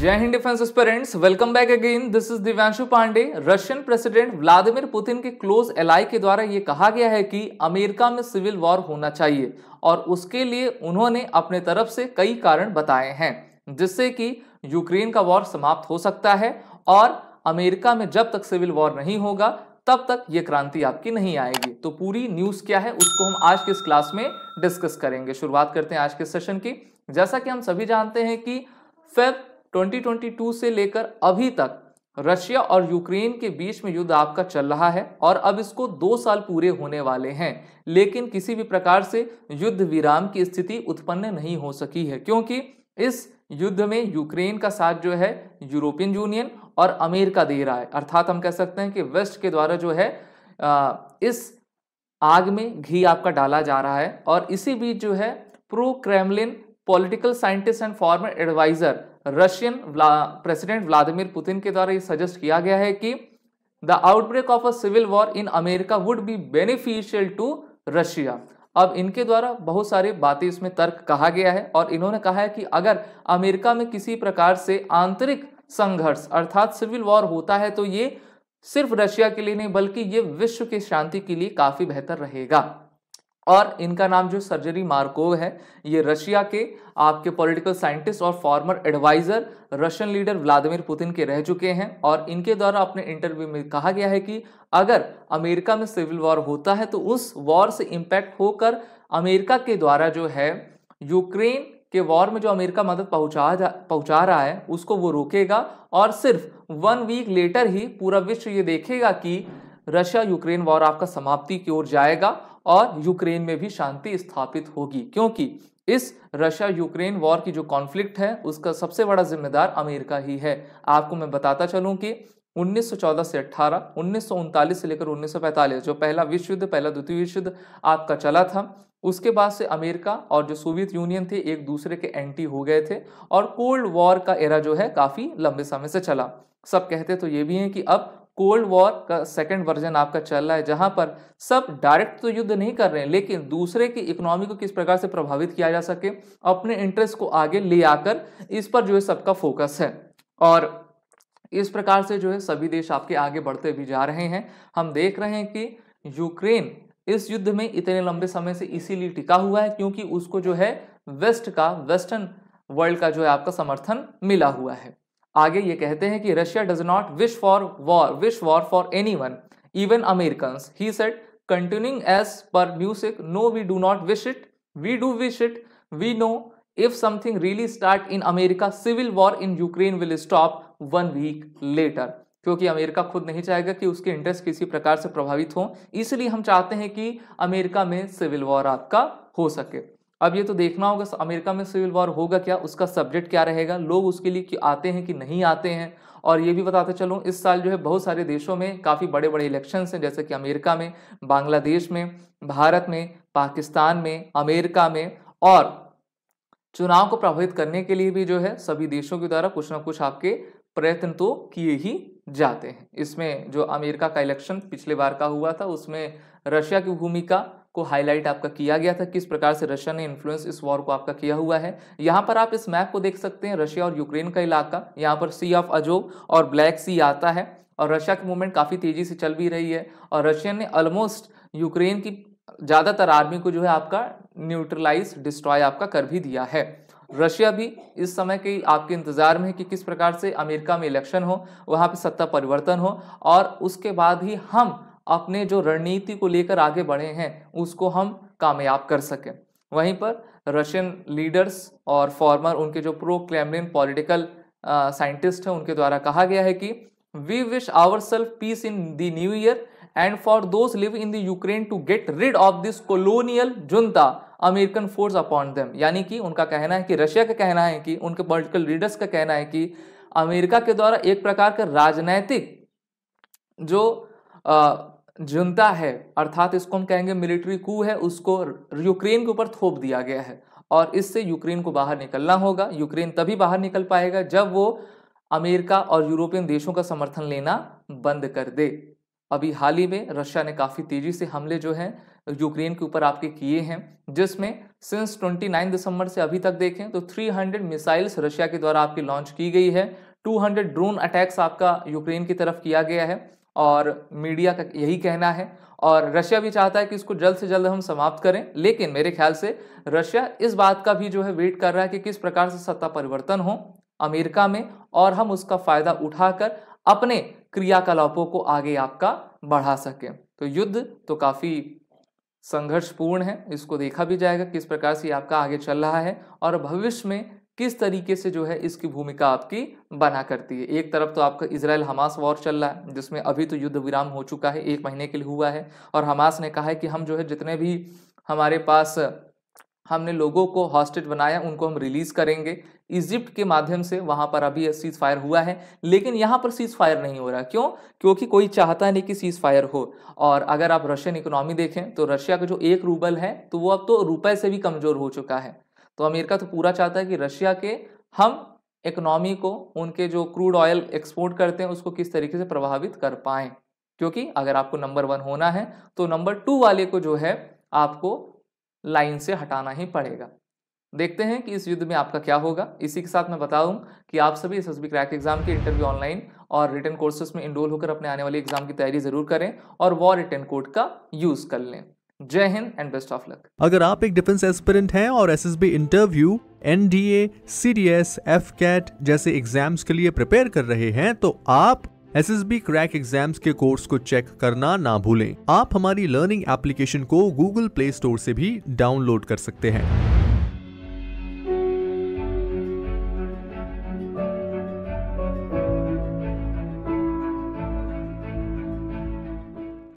जय Hind defence aspirants welcome back again this is Divyanshu Pandey Russian president Vladimir Putin के close ally के द्वारा ये कहा गया है कि अमेरिका में सिविल वॉर होना चाहिए और उसके लिए उन्होंने अपने तरफ से कई कारण बताए हैं जिससे कि यूक्रेन का वॉर समाप्त हो सकता है और अमेरिका में जब तक सिविल वॉर नहीं होगा तब तक ये क्रांति आपकी नहीं आएगी तो पूरी न्यूज़ क्या है उसको हम आज के इस क्लास में डिस्कस करेंगे शुरुआत करते हैं आज के सेशन की जैसा कि हम सभी जानते हैं कि फेब 2022 से लेकर अभी तक रशिया और यूक्रेन के बीच में युद्ध आपका चल रहा है और अब इसको दो साल पूरे होने वाले हैं लेकिन किसी भी प्रकार से युद्ध विराम की स्थिति उत्पन्न नहीं हो सकी है क्योंकि इस युद्ध में यूक्रेन का साथ जो है यूरोपियन यूनियन और अमेरिका दे रहा है अर्थात हम कह सकते हैं कि वेस्ट के द्वारा जो है इस आग में घी आपका डाला जा रहा है और इसी बीच जो है pro Kremlin political scientist and former advisor Russian president Vladimir Putin के द्वारा ये सजेस्ट किया गया है कि the outbreak of a civil war in America would be beneficial to Russia अब इनके द्वारा बहुत सारी बातें इसमें तर्क कहा गया है और इन्होंने कहा है कि अगर अमेरिका में किसी प्रकार से आंतरिक संघर्ष अर्थात सिविल वॉर होता है तो ये सिर्फ रशिया के लिए नहीं बल्कि ये विश्व की शांति के लिए काफ़ी बेहतर रहेगा और इनका नाम जो सर्जरी मार्कोव है ये रशिया के आपके पॉलिटिकल साइंटिस्ट और former advisor Russian leader Vladimir Putin के रह चुके हैं और इनके द्वारा अपने इंटरव्यू में कहा गया है कि अगर अमेरिका में सिविल वॉर होता है तो उस वॉर से इम्पैक्ट होकर अमेरिका के द्वारा जो है यूक्रेन के वॉर में जो अमेरिका मदद पहुंचा जा पहुँचा रहा है उसको वो रोकेगा और सिर्फ वन वीक लेटर ही पूरा विश्व ये देखेगा कि रशिया यूक्रेन वॉर आपका समाप्ति की ओर जाएगा और यूक्रेन में भी शांति स्थापित होगी क्योंकि इस रशिया यूक्रेन वॉर की जो कॉन्फ्लिक्ट है उसका सबसे बड़ा जिम्मेदार अमेरिका ही है आपको मैं बताता चलूं कि 1914 से 18 उन्नीस से लेकर 1945 जो पहला विश्व युद्ध पहला द्वितीय विश्व युद्ध आपका चला था उसके बाद से अमेरिका और जो सोवियत यूनियन थे एक दूसरे के एंटी हो गए थे और कोल्ड वॉर का एरा जो है काफ़ी लंबे समय से चला सब कहते तो ये भी हैं कि अब कोल्ड वॉर का सेकंड वर्जन आपका चल रहा है जहां पर सब डायरेक्ट तो युद्ध नहीं कर रहे हैं लेकिन दूसरे की इकोनॉमी को किस प्रकार से प्रभावित किया जा सके अपने इंटरेस्ट को आगे ले आकर इस पर जो है सबका फोकस है और इस प्रकार से जो है सभी देश आपके आगे बढ़ते भी जा रहे हैं हम देख रहे हैं कि यूक्रेन इस युद्ध में इतने लंबे समय से इसीलिए टिका हुआ है क्योंकि उसको जो है वेस्ट का वेस्टर्न वर्ल्ड का जो है आपका समर्थन मिला हुआ है आगे ये कहते हैं कि Russia does not wish for war wish war for any one even American he set continuing as पर music no we do not wish it we do wish it we know if something really start in America civil war in Ukraine will stop one week later क्योंकि America खुद नहीं चाहेगा कि उसके interest किसी प्रकार से प्रभावित हों इसलिए हम चाहते हैं कि अमेरिका में सिविल वॉर आपका हो सके अब ये तो देखना होगा अमेरिका में सिविल वॉर होगा क्या उसका सब्जेक्ट क्या रहेगा लोग उसके लिए आते हैं कि नहीं आते हैं और ये भी बताते चलूँ इस साल जो है बहुत सारे देशों में काफ़ी बड़े बड़े इलेक्शंस हैं जैसे कि अमेरिका में बांग्लादेश में भारत में पाकिस्तान में अमेरिका में और चुनाव को प्रभावित करने के लिए भी जो है सभी देशों के द्वारा कुछ ना कुछ आपके प्रयत्न तो किए ही जाते हैं इसमें जो अमेरिका का इलेक्शन पिछले बार का हुआ था उसमें रशिया की भूमिका को हाईलाइट आपका किया गया था किस प्रकार से रशिया ने इन्फ्लुएंस इस वॉर को आपका किया हुआ है यहाँ पर आप इस मैप को देख सकते हैं रशिया और यूक्रेन का इलाका यहाँ पर सी ऑफ अजोब और ब्लैक सी आता है और रशिया की मूवमेंट काफ़ी तेज़ी से चल भी रही है और रशिया ने ऑलमोस्ट यूक्रेन की ज़्यादातर आर्मी को जो है आपका न्यूट्रलाइज डिस्ट्रॉय आपका कर भी दिया है रशिया भी इस समय के आपके इंतज़ार में है कि किस प्रकार से अमेरिका में इलेक्शन हो वहाँ पे सत्ता परिवर्तन हो और उसके बाद ही हम अपने जो रणनीति को लेकर आगे बढ़े हैं उसको हम कामयाब कर सकें वहीं पर रशियन लीडर्स और फॉर्मर उनके जो प्रो क्लेमलिन पॉलिटिकल साइंटिस्ट हैं उनके द्वारा कहा गया है कि we wish our self peace in the new year and for those live in the Ukraine to get rid of this colonial junta American force upon them यानी कि उनका कहना है कि रशिया का कहना है कि उनके पॉलिटिकल लीडर्स का कहना है कि अमेरिका के द्वारा एक प्रकार का राजनैतिक जो जनता है अर्थात इसको हम कहेंगे मिलिट्री कू है उसको यूक्रेन के ऊपर थोप दिया गया है और इससे यूक्रेन को बाहर निकलना होगा यूक्रेन तभी बाहर निकल पाएगा जब वो अमेरिका और यूरोपियन देशों का समर्थन लेना बंद कर दे अभी हाल ही में रशिया ने काफ़ी तेज़ी से हमले जो हैं यूक्रेन के ऊपर आपके किए हैं जिसमें सिंस 29 दिसंबर से अभी तक देखें तो 300 मिसाइल्स रशिया के द्वारा आपकी लॉन्च की गई है 200 ड्रोन अटैक्स आपका यूक्रेन की तरफ किया गया है और मीडिया का यही कहना है और रशिया भी चाहता है कि इसको जल्द से जल्द हम समाप्त करें लेकिन मेरे ख्याल से रशिया इस बात का भी जो है वेट कर रहा है कि किस प्रकार से सत्ता परिवर्तन हो अमेरिका में और हम उसका फायदा उठाकर अपने क्रियाकलापों को आगे आपका बढ़ा सकें तो युद्ध तो काफ़ी संघर्षपूर्ण है इसको देखा भी जाएगा किस प्रकार से आपका आगे चल रहा है और भविष्य में किस तरीके से जो है इसकी भूमिका आपकी बना करती है एक तरफ तो आपका इसराइल हमास वॉर चल रहा है जिसमें अभी तो युद्ध विराम हो चुका है एक महीने के लिए हुआ है और हमास ने कहा है कि हम जो है जितने भी हमारे पास हमने लोगों को हॉस्टेज बनाया उनको हम रिलीज़ करेंगे इजिप्ट के माध्यम से वहाँ पर अभी सीज़ फायर हुआ है लेकिन यहाँ पर सीज़ फायर नहीं हो रहा क्यों क्योंकि कोई चाहता नहीं कि सीज़ फायर हो और अगर आप रशियन इकोनॉमी देखें तो रशिया का जो एक रूबल है तो वो अब तो रुपए से भी कमज़ोर हो चुका है तो अमेरिका तो पूरा चाहता है कि रशिया के हम इकोनॉमी को उनके जो क्रूड ऑयल एक्सपोर्ट करते हैं उसको किस तरीके से प्रभावित कर पाएँ क्योंकि अगर आपको नंबर वन होना है तो नंबर टू वाले को जो है आपको लाइन से हटाना ही पड़ेगा देखते हैं कि इस युद्ध में आपका क्या होगा इसी के साथ मैं बताऊं कि आप सभी एस एस क्रैक एग्जाम के इंटरव्यू ऑनलाइन और रिटर्न कोर्सेज में इनरोल होकर अपने आने वाले एग्जाम की तैयारी जरूर करें और वॉर रिटर्न कोड का यूज़ कर लें जय Hind and best of luck अगर आप एक डिफेंस एस्पिरेंट हैं और S interview NDA CDS F CAT जैसे एग्जाम्स के लिए प्रिपेयर कर रहे हैं तो आप S S B crack exam के कोर्स को चेक करना ना भूलें आप हमारी लर्निंग एप्लीकेशन को गूगल प्ले स्टोर से भी डाउनलोड कर सकते हैं